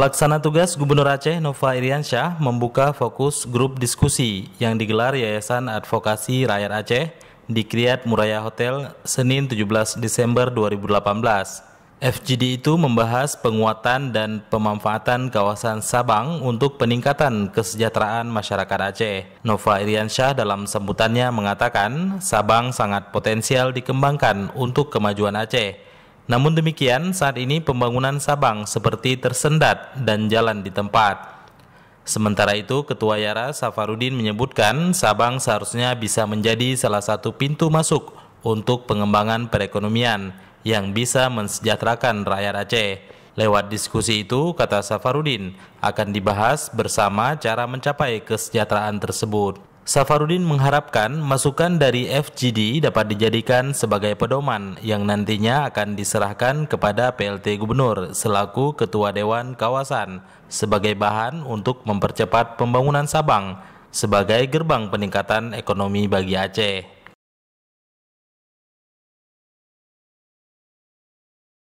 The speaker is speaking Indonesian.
Pelaksana tugas Gubernur Aceh Nova Iriansyah membuka fokus grup diskusi yang digelar Yayasan Advokasi Rakyat Aceh di Kriat Muraya Hotel Senin 17 Desember 2018. FGD itu membahas penguatan dan pemanfaatan kawasan Sabang untuk peningkatan kesejahteraan masyarakat Aceh. Nova Iriansyah dalam sambutannya mengatakan Sabang sangat potensial dikembangkan untuk kemajuan Aceh namun demikian, saat ini pembangunan Sabang seperti tersendat dan jalan di tempat. Sementara itu, Ketua Yara Safarudin menyebutkan Sabang seharusnya bisa menjadi salah satu pintu masuk untuk pengembangan perekonomian yang bisa mensejahterakan rakyat Aceh. Lewat diskusi itu, kata Safarudin, akan dibahas bersama cara mencapai kesejahteraan tersebut. Safarudin mengharapkan masukan dari FGD dapat dijadikan sebagai pedoman yang nantinya akan diserahkan kepada PLT Gubernur selaku Ketua Dewan Kawasan sebagai bahan untuk mempercepat pembangunan Sabang sebagai gerbang peningkatan ekonomi bagi Aceh.